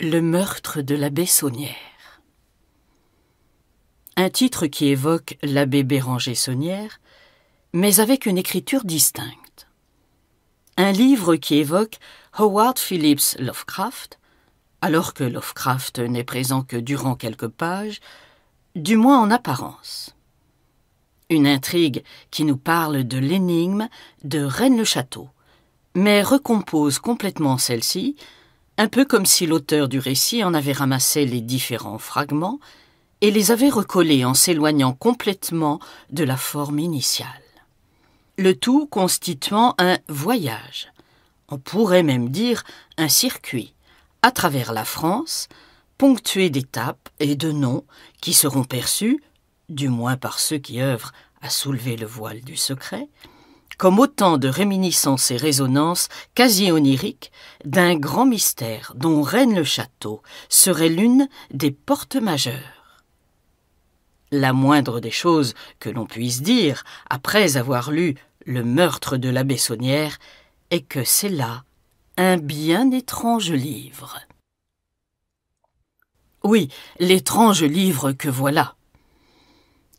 Le meurtre de l'abbé Saunière. Un titre qui évoque l'abbé Béranger Saunière, mais avec une écriture distincte. Un livre qui évoque Howard Phillips Lovecraft, alors que Lovecraft n'est présent que durant quelques pages, du moins en apparence. Une intrigue qui nous parle de l'énigme de Rennes-le-Château, mais recompose complètement celle-ci un peu comme si l'auteur du récit en avait ramassé les différents fragments et les avait recollés en s'éloignant complètement de la forme initiale. Le tout constituant un voyage, on pourrait même dire un circuit, à travers la France, ponctué d'étapes et de noms qui seront perçus, du moins par ceux qui œuvrent à soulever le voile du secret, comme autant de réminiscences et résonances quasi oniriques d'un grand mystère dont règne le château serait l'une des portes majeures. La moindre des choses que l'on puisse dire, après avoir lu Le meurtre de l'abbé Bessonnière, est que c'est là un bien étrange livre. Oui, l'étrange livre que voilà.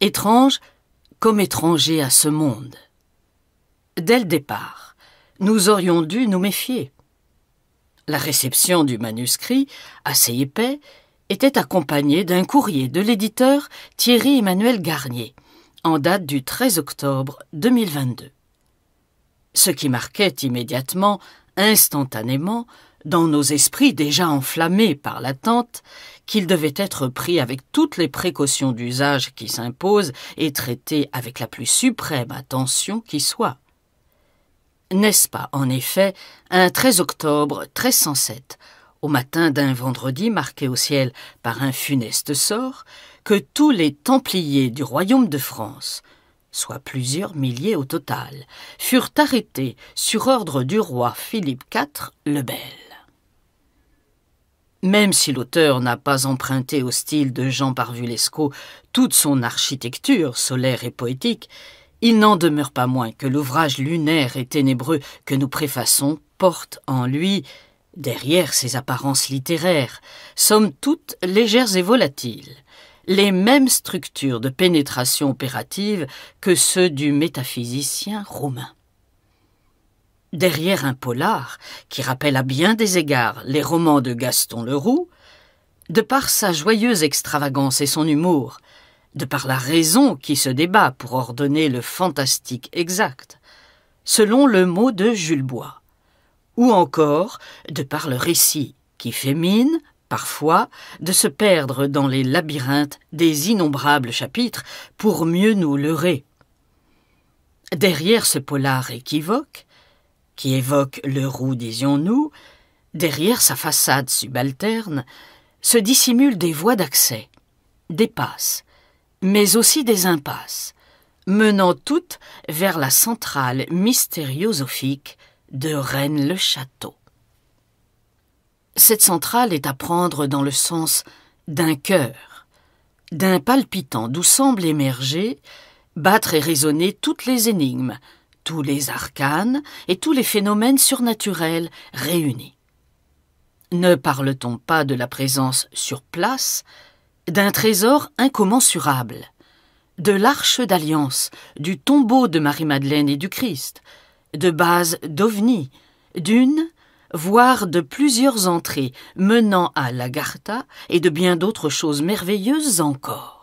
Étrange comme étranger à ce monde dès le départ. Nous aurions dû nous méfier. La réception du manuscrit, assez épais, était accompagnée d'un courrier de l'éditeur Thierry-Emmanuel Garnier, en date du 13 octobre 2022. Ce qui marquait immédiatement, instantanément, dans nos esprits déjà enflammés par l'attente, qu'il devait être pris avec toutes les précautions d'usage qui s'imposent et traité avec la plus suprême attention qui soit. N'est-ce pas, en effet, un 13 octobre 1307, au matin d'un vendredi marqué au ciel par un funeste sort, que tous les Templiers du royaume de France, soit plusieurs milliers au total, furent arrêtés sur ordre du roi Philippe IV le Bel. Même si l'auteur n'a pas emprunté au style de Jean Parvulesco toute son architecture solaire et poétique, il n'en demeure pas moins que l'ouvrage lunaire et ténébreux que nous préfaçons porte en lui, derrière ses apparences littéraires, sommes toutes légères et volatiles, les mêmes structures de pénétration opérative que ceux du métaphysicien romain. Derrière un polar, qui rappelle à bien des égards les romans de Gaston Leroux, de par sa joyeuse extravagance et son humour, de par la raison qui se débat pour ordonner le fantastique exact, selon le mot de Jules Bois, ou encore de par le récit qui fait mine, parfois, de se perdre dans les labyrinthes des innombrables chapitres pour mieux nous leurrer. Derrière ce polar équivoque, qui évoque le roux, disions-nous, derrière sa façade subalterne, se dissimulent des voies d'accès, des passes, mais aussi des impasses, menant toutes vers la centrale mystériosophique de Rennes-le-Château. Cette centrale est à prendre dans le sens d'un cœur, d'un palpitant d'où semblent émerger, battre et résonner toutes les énigmes, tous les arcanes et tous les phénomènes surnaturels réunis. Ne parle-t-on pas de la présence sur place d'un trésor incommensurable, de l'arche d'alliance, du tombeau de Marie-Madeleine et du Christ, de bases d'OVNI, d'une, voire de plusieurs entrées menant à Lagarta et de bien d'autres choses merveilleuses encore.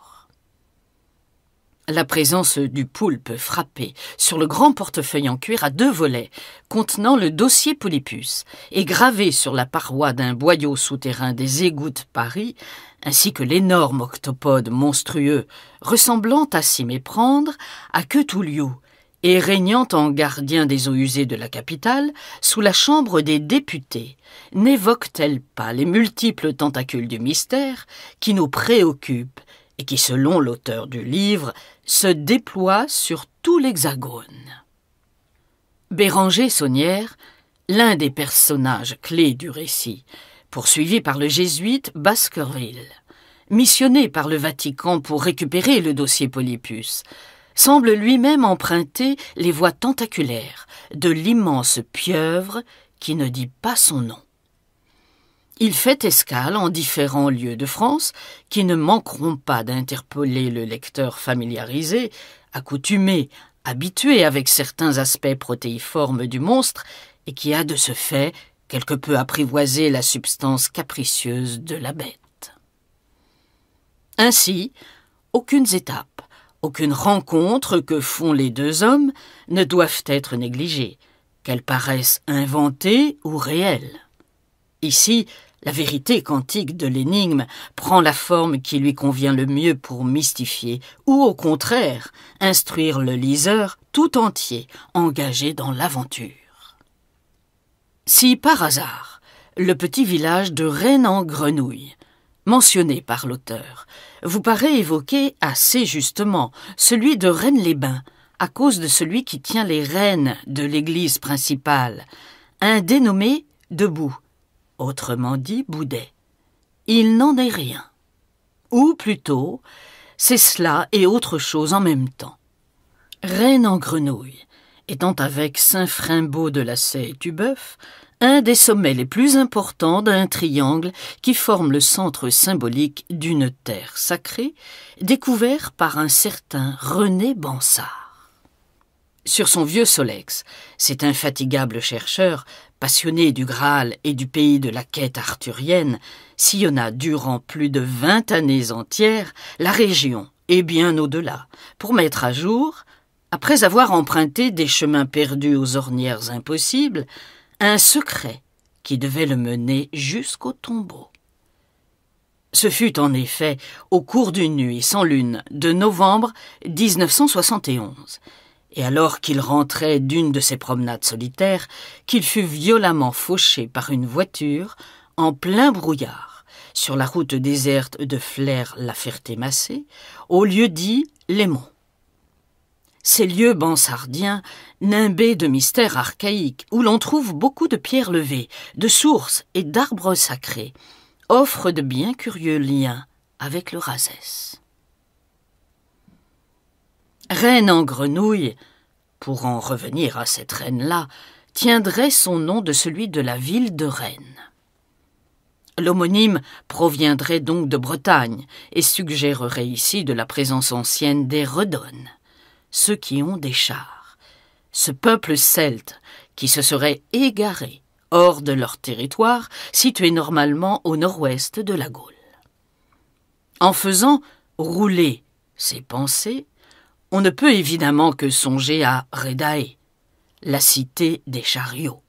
La présence du poulpe frappé sur le grand portefeuille en cuir à deux volets, contenant le dossier Polypus, et gravé sur la paroi d'un boyau souterrain des égouts de Paris, ainsi que l'énorme octopode monstrueux, ressemblant à s'y méprendre, à lieu, et régnant en gardien des eaux usées de la capitale, sous la Chambre des députés, n'évoque-t-elle pas les multiples tentacules du mystère qui nous préoccupent et qui, selon l'auteur du livre, se déploient sur tout l'Hexagone Béranger Saunière, l'un des personnages clés du récit, poursuivi par le jésuite Baskerville, missionné par le Vatican pour récupérer le dossier Polypus, semble lui-même emprunter les voies tentaculaires de l'immense pieuvre qui ne dit pas son nom. Il fait escale en différents lieux de France qui ne manqueront pas d'interpeller le lecteur familiarisé, accoutumé, habitué avec certains aspects protéiformes du monstre et qui a de ce fait quelque peu apprivoiser la substance capricieuse de la bête. Ainsi, aucune étape, aucune rencontre que font les deux hommes ne doivent être négligées, qu'elles paraissent inventées ou réelles. Ici, la vérité quantique de l'énigme prend la forme qui lui convient le mieux pour mystifier, ou au contraire, instruire le liseur tout entier, engagé dans l'aventure. Si par hasard, le petit village de Rennes en Grenouille, mentionné par l'auteur, vous paraît évoquer assez justement celui de Rennes-les-Bains, à cause de celui qui tient les rênes de l'église principale, un dénommé Debout, autrement dit Boudet. Il n'en est rien. Ou plutôt, c'est cela et autre chose en même temps. Rennes en grenouille, étant avec Saint Frimbaud de Sey et boeuf un des sommets les plus importants d'un triangle qui forme le centre symbolique d'une terre sacrée, découvert par un certain René Bansard. Sur son vieux Solex, cet infatigable chercheur, passionné du Graal et du pays de la quête arthurienne, sillonna durant plus de vingt années entières la région et bien au-delà, pour mettre à jour, après avoir emprunté des chemins perdus aux ornières impossibles, un secret qui devait le mener jusqu'au tombeau. Ce fut en effet au cours d'une nuit sans lune de novembre 1971, et alors qu'il rentrait d'une de ses promenades solitaires, qu'il fut violemment fauché par une voiture en plein brouillard sur la route déserte de Flers-la Ferté-Massé, au lieu dit Les ces lieux bansardiens, nimbés de mystères archaïques, où l'on trouve beaucoup de pierres levées, de sources et d'arbres sacrés, offrent de bien curieux liens avec le Razès. Reine en grenouille, pour en revenir à cette reine-là, tiendrait son nom de celui de la ville de Rennes. L'homonyme proviendrait donc de Bretagne et suggérerait ici de la présence ancienne des Redonnes ceux qui ont des chars. Ce peuple celte qui se serait égaré hors de leur territoire, situé normalement au nord-ouest de la Gaule. En faisant rouler ses pensées, on ne peut évidemment que songer à Redae, la cité des chariots.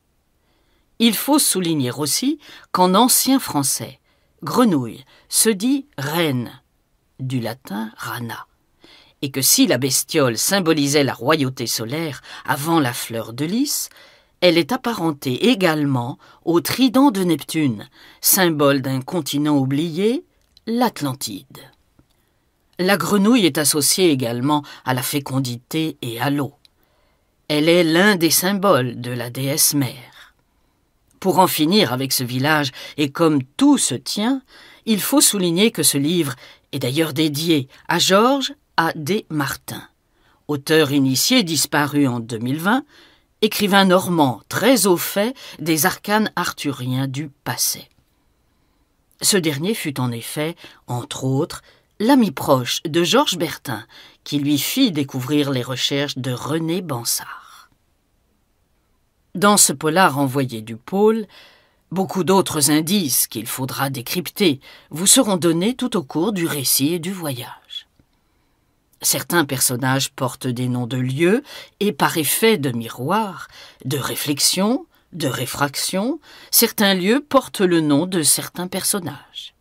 Il faut souligner aussi qu'en ancien français, grenouille se dit reine, du latin rana et que si la bestiole symbolisait la royauté solaire avant la fleur de lys, elle est apparentée également au trident de Neptune, symbole d'un continent oublié, l'Atlantide. La grenouille est associée également à la fécondité et à l'eau. Elle est l'un des symboles de la déesse mère. Pour en finir avec ce village, et comme tout se tient, il faut souligner que ce livre est d'ailleurs dédié à Georges A.D. Martin, auteur initié disparu en 2020, écrivain normand très au fait des arcanes arthuriens du passé. Ce dernier fut en effet, entre autres, l'ami proche de Georges Bertin, qui lui fit découvrir les recherches de René Bansard. Dans ce polar envoyé du pôle, beaucoup d'autres indices qu'il faudra décrypter vous seront donnés tout au cours du récit et du voyage. Certains personnages portent des noms de lieux et par effet de miroir, de réflexion, de réfraction, certains lieux portent le nom de certains personnages.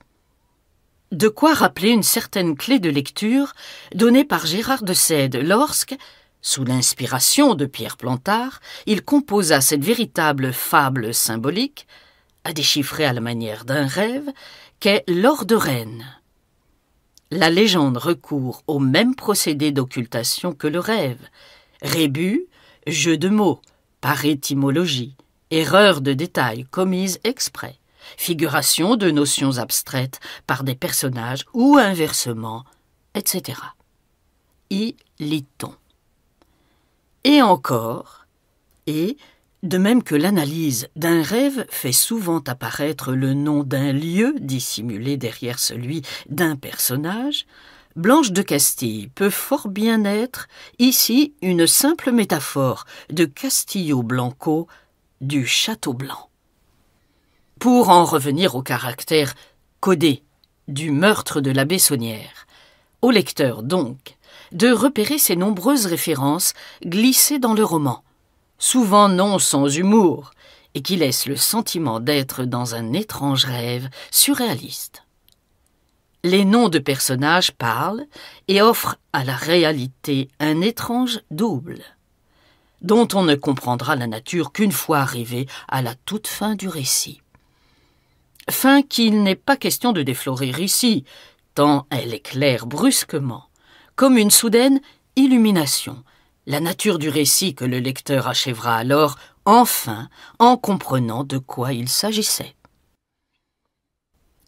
De quoi rappeler une certaine clé de lecture donnée par Gérard de Sède lorsque, sous l'inspiration de Pierre Plantard, il composa cette véritable fable symbolique, à déchiffrer à la manière d'un rêve, qu'est l'or de Rennes. La légende recourt au même procédé d'occultation que le rêve. Rébut, jeu de mots, par étymologie, erreur de détail commise exprès, figuration de notions abstraites par des personnages ou inversement, etc. Y lit-on. Et encore, et de même que l'analyse d'un rêve fait souvent apparaître le nom d'un lieu dissimulé derrière celui d'un personnage, Blanche de Castille peut fort bien être ici une simple métaphore de Castillo Blanco du Château Blanc. Pour en revenir au caractère codé du meurtre de l'abbé Saunière, au lecteur donc de repérer ces nombreuses références glissées dans le roman, souvent non sans humour, et qui laisse le sentiment d'être dans un étrange rêve surréaliste. Les noms de personnages parlent et offrent à la réalité un étrange double, dont on ne comprendra la nature qu'une fois arrivé à la toute fin du récit. Fin qu'il n'est pas question de déflorer ici, tant elle éclaire brusquement, comme une soudaine illumination, la nature du récit que le lecteur achèvera alors, enfin, en comprenant de quoi il s'agissait.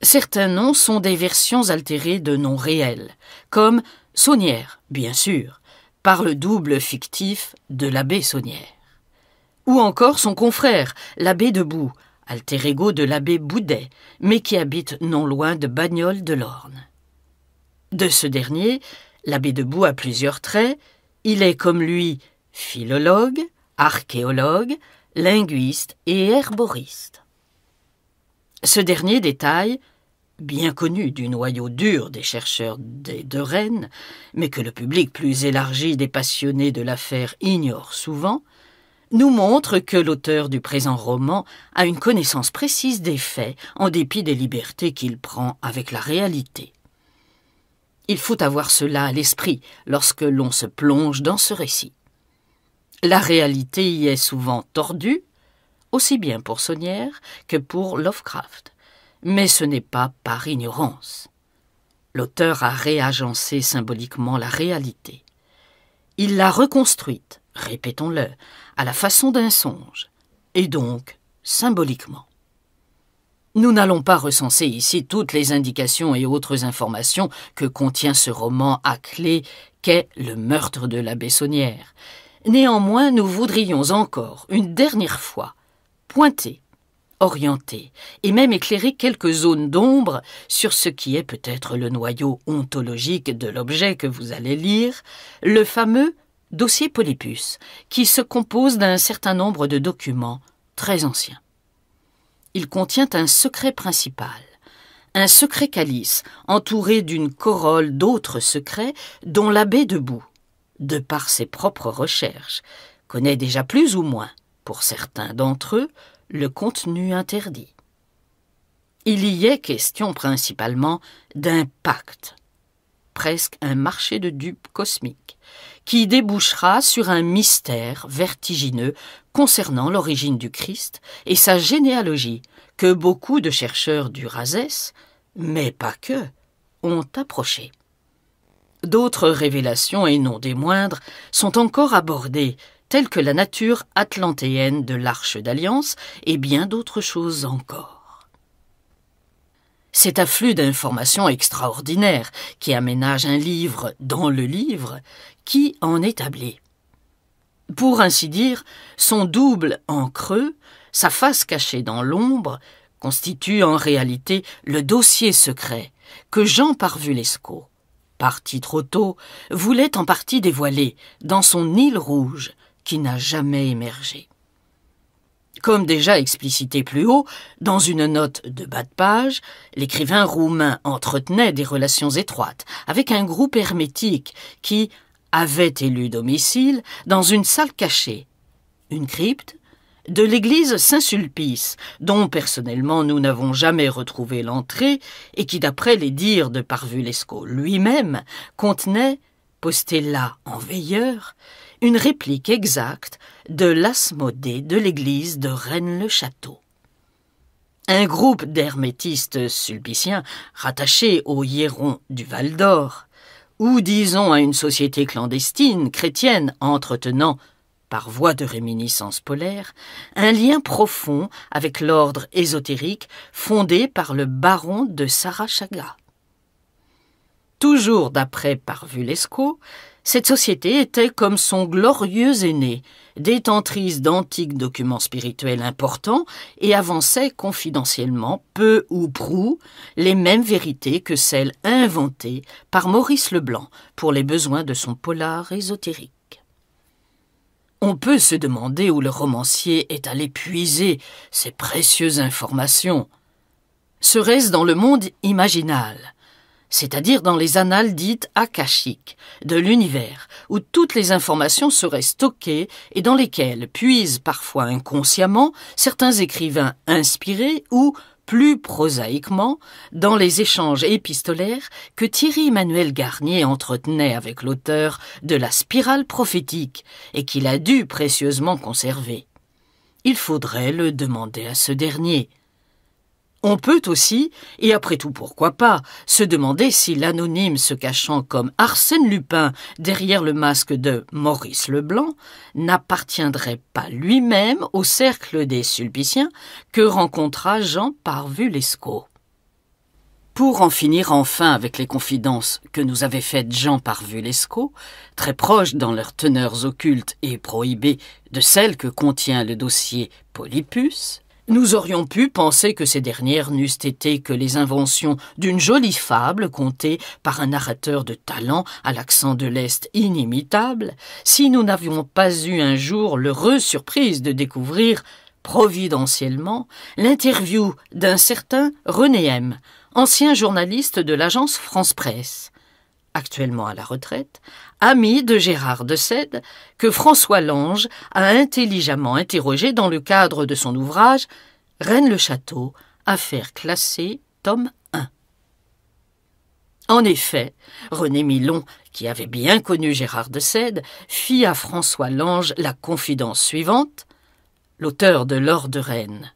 Certains noms sont des versions altérées de noms réels, comme Saunière, bien sûr, par le double fictif de l'abbé Saunière. Ou encore son confrère, l'abbé Debout, alter ego de l'abbé Boudet, mais qui habite non loin de Bagnoles de l'Orne. De ce dernier, l'abbé Debout a plusieurs traits, il est comme lui philologue, archéologue, linguiste et herboriste. Ce dernier détail, bien connu du noyau dur des chercheurs des deux reines, mais que le public plus élargi des passionnés de l'affaire ignore souvent, nous montre que l'auteur du présent roman a une connaissance précise des faits, en dépit des libertés qu'il prend avec la réalité. Il faut avoir cela à l'esprit lorsque l'on se plonge dans ce récit. La réalité y est souvent tordue, aussi bien pour Saunière que pour Lovecraft, mais ce n'est pas par ignorance. L'auteur a réagencé symboliquement la réalité. Il l'a reconstruite, répétons-le, à la façon d'un songe, et donc symboliquement. Nous n'allons pas recenser ici toutes les indications et autres informations que contient ce roman à clé qu'est Le meurtre de la Bessonnière. Néanmoins, nous voudrions encore, une dernière fois, pointer, orienter et même éclairer quelques zones d'ombre sur ce qui est peut-être le noyau ontologique de l'objet que vous allez lire, le fameux dossier Polypus, qui se compose d'un certain nombre de documents très anciens il contient un secret principal. Un secret calice, entouré d'une corolle d'autres secrets, dont l'abbé Debout, de par ses propres recherches, connaît déjà plus ou moins, pour certains d'entre eux, le contenu interdit. Il y est question principalement d'un pacte presque un marché de dupes cosmique, qui débouchera sur un mystère vertigineux concernant l'origine du Christ et sa généalogie, que beaucoup de chercheurs du Razès, mais pas que, ont approché. D'autres révélations, et non des moindres, sont encore abordées, telles que la nature atlantéenne de l'Arche d'Alliance et bien d'autres choses encore. Cet afflux d'informations extraordinaires qui aménage un livre dans le livre, qui en établit Pour ainsi dire, son double en creux, sa face cachée dans l'ombre, constitue en réalité le dossier secret que Jean Parvulesco, parti trop tôt, voulait en partie dévoiler dans son île rouge qui n'a jamais émergé. Comme déjà explicité plus haut, dans une note de bas de page, l'écrivain roumain entretenait des relations étroites avec un groupe hermétique qui avait élu domicile dans une salle cachée, une crypte, de l'église Saint-Sulpice, dont personnellement nous n'avons jamais retrouvé l'entrée et qui, d'après les dires de Parvulesco lui-même, contenait, posté là en veilleur, une réplique exacte de l'asmodée de l'église de Rennes-le-Château. Un groupe d'hermétistes sulpiciens rattachés au hiéron du Val d'Or, ou disons à une société clandestine chrétienne entretenant par voie de réminiscence polaire, un lien profond avec l'ordre ésotérique fondé par le baron de Sarachaga. Toujours d'après Parvulesco, cette société était comme son glorieux aîné, détentrice d'antiques documents spirituels importants et avançait confidentiellement, peu ou prou, les mêmes vérités que celles inventées par Maurice Leblanc pour les besoins de son polar ésotérique. On peut se demander où le romancier est allé puiser ces précieuses informations. Serait-ce dans le monde imaginal c'est-à-dire dans les annales dites akashiques de l'univers, où toutes les informations seraient stockées et dans lesquelles puisent parfois inconsciemment certains écrivains inspirés ou plus prosaïquement, dans les échanges épistolaires que Thierry-Emmanuel Garnier entretenait avec l'auteur de La spirale prophétique et qu'il a dû précieusement conserver. Il faudrait le demander à ce dernier. On peut aussi, et après tout pourquoi pas, se demander si l'anonyme se cachant comme Arsène Lupin derrière le masque de Maurice Leblanc n'appartiendrait pas lui-même au cercle des Sulpiciens que rencontra Jean Parvulesco. Pour en finir enfin avec les confidences que nous avait faites Jean Parvu très proches dans leurs teneurs occultes et prohibées de celles que contient le dossier Polypus, nous aurions pu penser que ces dernières n'eussent été que les inventions d'une jolie fable contée par un narrateur de talent à l'accent de l'Est inimitable, si nous n'avions pas eu un jour l'heureuse surprise de découvrir, providentiellement, l'interview d'un certain René M., ancien journaliste de l'agence France Presse actuellement à la retraite, ami de Gérard de Sède, que François Lange a intelligemment interrogé dans le cadre de son ouvrage Reine le château affaire classée, tome 1. En effet, René Milon, qui avait bien connu Gérard de Sède, fit à François Lange la confidence suivante. L'auteur de l'Or de Rennes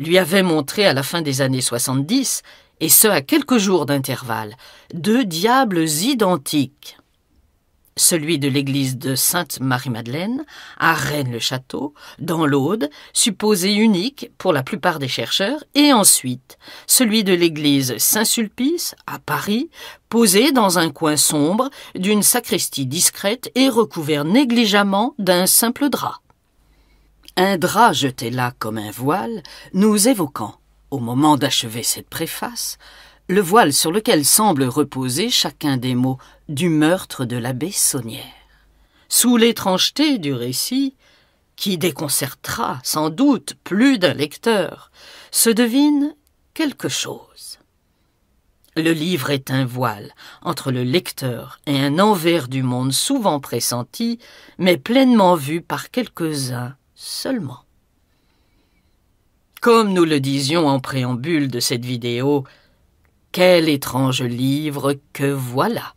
lui avait montré à la fin des années 70 et ce à quelques jours d'intervalle, deux diables identiques. Celui de l'église de Sainte-Marie-Madeleine, à Rennes-le-Château, dans l'Aude, supposé unique pour la plupart des chercheurs, et ensuite celui de l'église Saint-Sulpice, à Paris, posé dans un coin sombre d'une sacristie discrète et recouvert négligemment d'un simple drap. Un drap jeté là comme un voile, nous évoquant au moment d'achever cette préface, le voile sur lequel semble reposer chacun des mots du meurtre de l'abbé Saunière. Sous l'étrangeté du récit, qui déconcertera sans doute plus d'un lecteur, se devine quelque chose. Le livre est un voile entre le lecteur et un envers du monde souvent pressenti, mais pleinement vu par quelques-uns seulement. Comme nous le disions en préambule de cette vidéo, quel étrange livre que voilà.